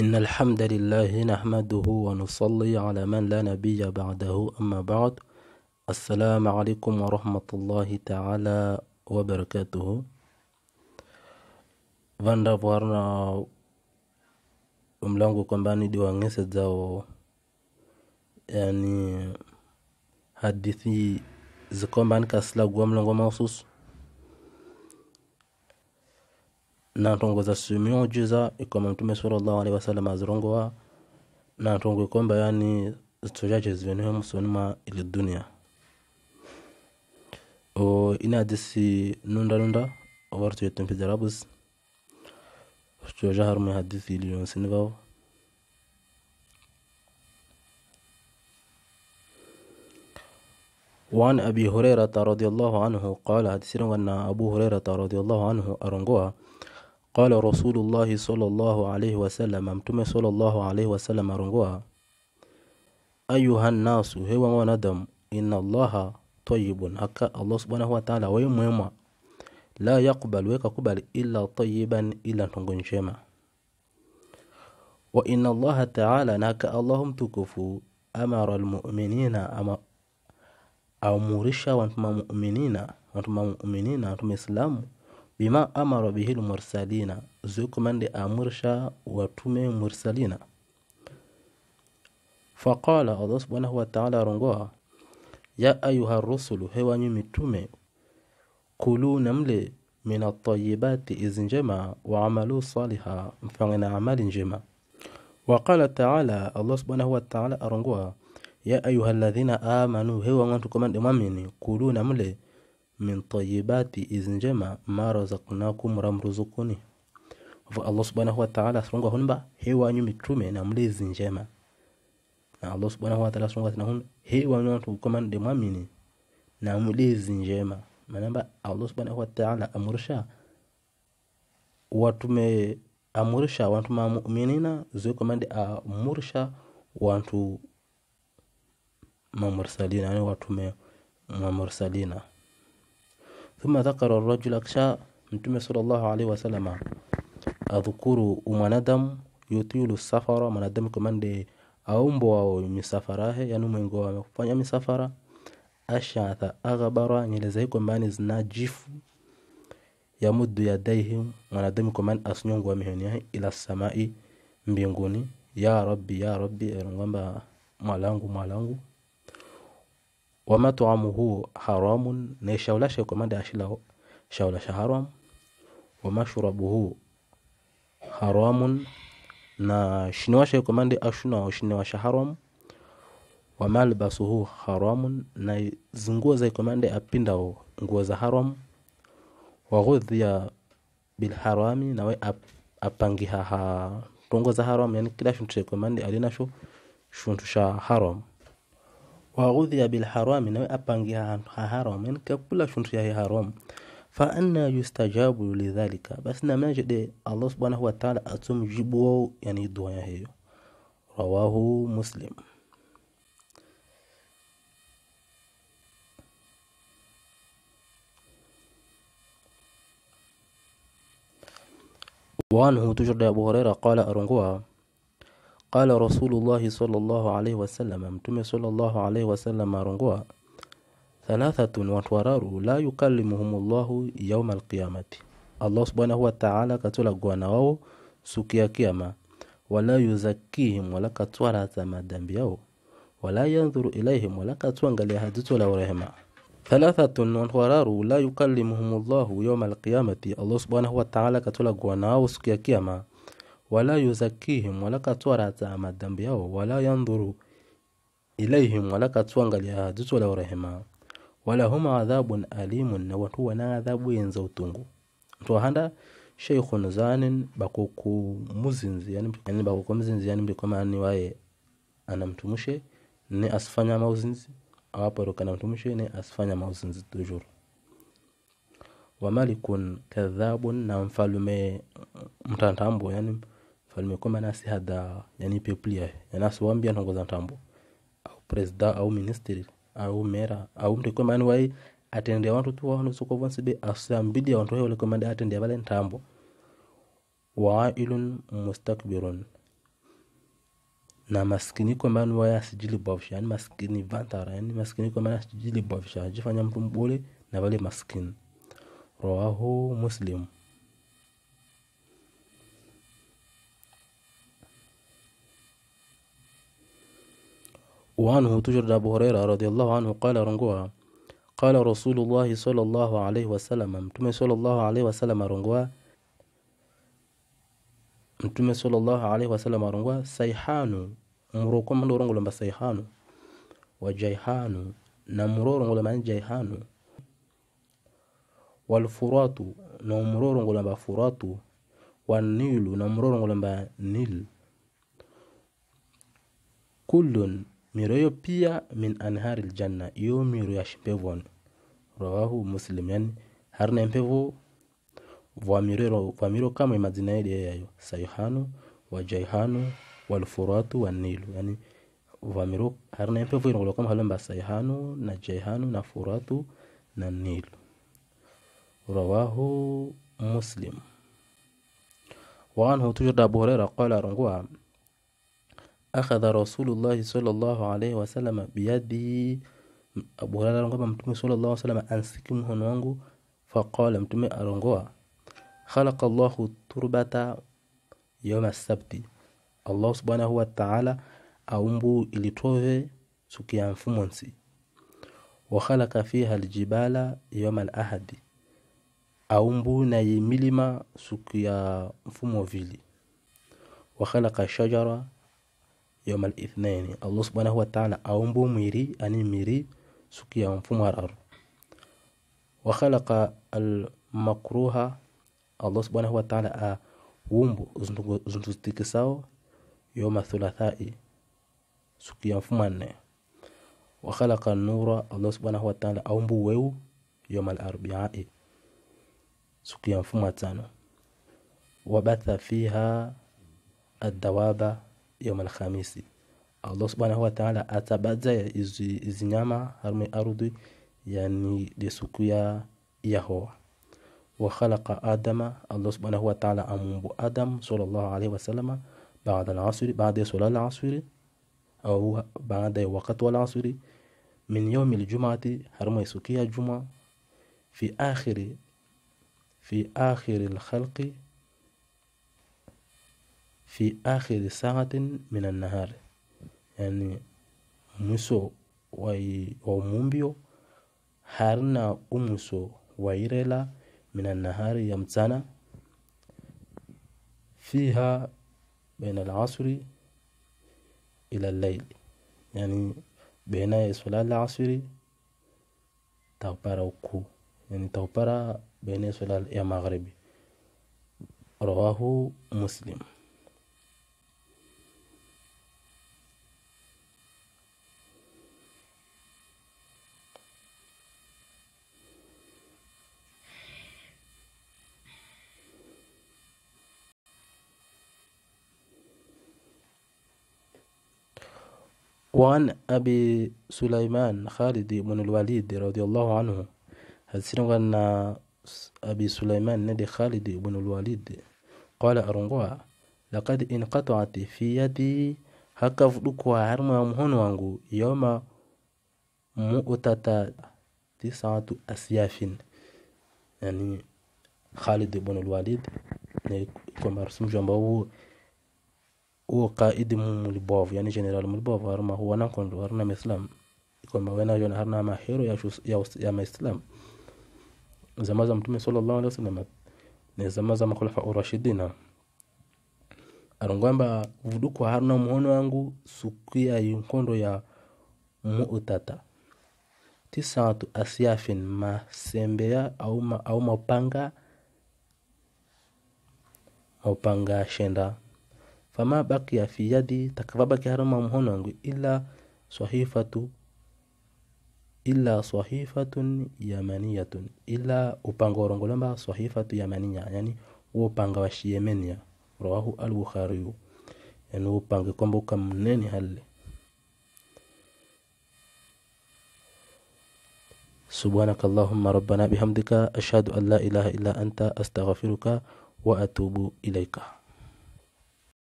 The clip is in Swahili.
إن الحمد لله نحمده ونصلي على من لا نبي بعده أما بعد السلام عليكم ورحمة الله تعالى وبركاته فاندا بوارنا ملانكو كمباني دي وانجسة زاو يعني هدثي زكوان بانكا سلاق وملانكو موسوس nantongoza simiujiza ikoma mtume sallallahu alaihi wasallam azirongowa nantongwe komba yani zitsojace ziveneho musonima ili dunia o ina hadisi nundalunda owartu yetempe jarabus coja harume hadisi iliyonsinivao وعن أبي هريرة رضي الله عنه قال حديثنا أن أبو هريرة رضي الله عنه أرنقها qala rasulullahi sallallahu alayhi wasalama mtume sallallahu alayhi wasallam arongoa ayuha nnasu hewa wanadamu inna allaha tayibun haka allah subhanahu wataala we mwema la yakubal wekakubali ila tayiban ila ntongo njema wa inna allaha taala naka allahu mtukufu amara almuminina amurisha aumurisha wantuma muminina wantuma muminina wantuma islamu bima amara bihi lmursalina zukumande amursha watume mursalina faqala allah subhanahu wataala arongoha ya ayuha rusulu hewanyu mitume kulu namle min atayibati izi njema waamalu saliha mfange na amali njema waqala taala allah subhanahu wataala arongoha ya ayuha ladhina amanu hewangantukomande mwamini kulu namle min tayyibati izi njema maro za kunakum ramruzukuni wa Allah subhanahu wa ta'ala asonga hunba hewa nyu mitume na mlezi njema na Allah subhanahu wa ta'ala asonga tena hun hewa nyu mtu kama ndi mwamini na mlezi njema manamba Allah subhanahu wa ta'ala amursha watume amurisha watu mamuminina zoe komande amurisha wantu mamursalina yani watume mamursalina thumma dhakara rajul aksha mtume sallallahu alaihi wasallam adhukuru umwanadamu yutilu safara mwanadamu kumande aumbo misafarahe yani mwengo wa misafara ashatha aghabara nywele zake kwambani zina jifu yamuddu yadaihi mwanadamu kwambani asinyongwa mihoni ila samai mbinguni ya rabbi ya rabbi kwamba mwalangu mwalangu wa mat'amuhu haramun na eshawo lashe komanda ashilaho shawo lashe haram wa mashrabuhu haramun na shinewashe komande ashunaho sha haram wa malbasuhu haramun na zinguo za komande apindao nguo za haram wa ghudhiya bilharami nawe apangiha ha tongo za haram yani kila shintu shekomande alinasho shintu sha haram وغذي بالحرام نوي أبانجي حرام كبلا شنط يا حرام فأنا يستجاب لذلك بس نما جدي الله سبحانه وتعالى أتم جبو يعني دوايا هي رواه مسلم وعنه تجرد أبو هريرة قال أرنقوها qala rasulullahi sallallahu alaihi wasallam mtume sallallahu alaihi wasallam arongoa thalathatun watu wararu la yukallimuhumullahu yauma alqiyamati allah subhanahu wataala katolagwa na wao suku ya kiama wala yuzakihim wala katwalatha madhambi yao wala yanzuru ilaihim wala katwangalia haditola urehema thalathatun watu wararu la yukallimuhumullahu yauma alqiyamati allah subhanahu wataala katolagwa na wao suku ya kiama wala yuzakihim wala katwarata madambi yao wala yanduru ilaihim wala katwangalia dutu la rehema wala huma adhabun alimun na watu wana adhabu yenza utungu mtu handa sheikhun zanin bakuku muzinzi yani, yani bakuku muzinzi yani mbikoma ni waye anamtumushe ne asfanya mauzinzi awaporoka na mtumushe ne asfanya mauzinzi tujuru wa malikun kadhabun na mfalume mtantambo yani limekuwa nasi hada yani people ya yanasi wambia nongoza ntambo au president au ministry au mera au mtu kwa maana wai atendea watu tu wao nusu kwa vansi be asambidi watu wao lekomanda atendea wale ntambo wa ilun mustakbirun na maskini kwa maana waya asijili bofsha yani maskini vantara yani maskini kwa maana asijili bofsha jifanya mtu mbole na wale maskini rawahu muslim وعنه تجرد أبو هريرة رضي الله عنه قال رنقوها قال رسول الله صلى الله عليه وسلم متم صلى الله عليه وسلم رنقوها متم صلى الله عليه وسلم رنقوها سيحان مروكم من رنقو لما سيحان وجيحانو نمرو رنقو لما جيحان والفرات نمرو رنقو لما فرات والنيل نمرو رنقو لما نيل كل miro hiyo pia min anhari ljanna iyo miro yashipevon rawahu muslim yani miro empevo miro kama imadina ile yayo sayhanu wajaihanu walfuratu wanilu yani har na mpevo ile kama halamba sayhanu na jaihanu na furatu na nilu rawahu muslim wa anhu tujda هريرة qala rungwa akhadha rasulullahi sallallahu alaihi wasallam biyadihi Abu Hurairah alongoa mtume sallallahu alaihi ansiki mhono wangu faqala mtume arongoa khalaqa llahu turbata yoma sabti Allah subhanahu wa ta'ala aumbu ilitove sukia ya mfumonsi wa khalaqa fiha aljibala al alahadi aumbu na milima siku ya mfumo vili wa khalaqa shajara يوم الاثنين الله سبحانه وتعالى أومبو ميري أني ميري سكيا مفمار وخلق المكروه الله سبحانه وتعالى أومبو زنتستكساو يوم الثلاثاء سكيا مفمار وخلق النور الله سبحانه وتعالى أومبو ويو يوم الأربعاء سكيا مفمار وبث فيها الدواب يوم الخميس الله سبحانه وتعالى أتبدى إزنيما هرمي أرضي يعني لسكويا يهوى وخلق آدم الله سبحانه وتعالى امم آدم صلى الله عليه وسلم بعد العصر بعد صلاة العصر أو بعد وقت العصر من يوم الجمعة هرمي سكيا جمعة في آخر في آخر الخلق في آخر ساعة من النهار يعني موسو وي ومومبيو هارنا أمسو ويريلا من النهار يمتانا فيها بين العصر إلى الليل يعني بين صلاة العصر تغبرا يعني تغبرا بين صلاة المغرب رواه مسلم وعن أبي سليمان خالد بن الوليد رضي الله عنه هل سنغن أبي سليمان ندي خالد بن الوليد قال أرنغوا لقد انقطعت في يدي هكا فلوكوا هرما مهون يوم مؤتتا تسعة أسياف يعني خالد بن الوليد يعني كما رسم جنبه huo kaidi mulibovu yani general mulibovu haruma na kondo haruna maislam kwamba wena yona haruna mahero ya, ya, ya maislam zama za mtume sallallahu alaihi wasallam ni zama za makhulafa urashidina arungwamba vuduku haruna muhono wangu sukia yunkondo ya muutata tisatu asiafin masembea au, au mapanga mapanga shenda fama bakiya fi yadi takababaki harama muhonongo illa sahifatu illa sahifatun yamaniyatun ila upanga orongolamba sahifatu yamaniya yani upanga wa shiyemenia rawahu al-bukhariyu yani upanga kwamba ukamneni halle سبحانك اللهم ربنا بحمدك أشهد أن لا إله إلا أنت أستغفرك وأتوب إليك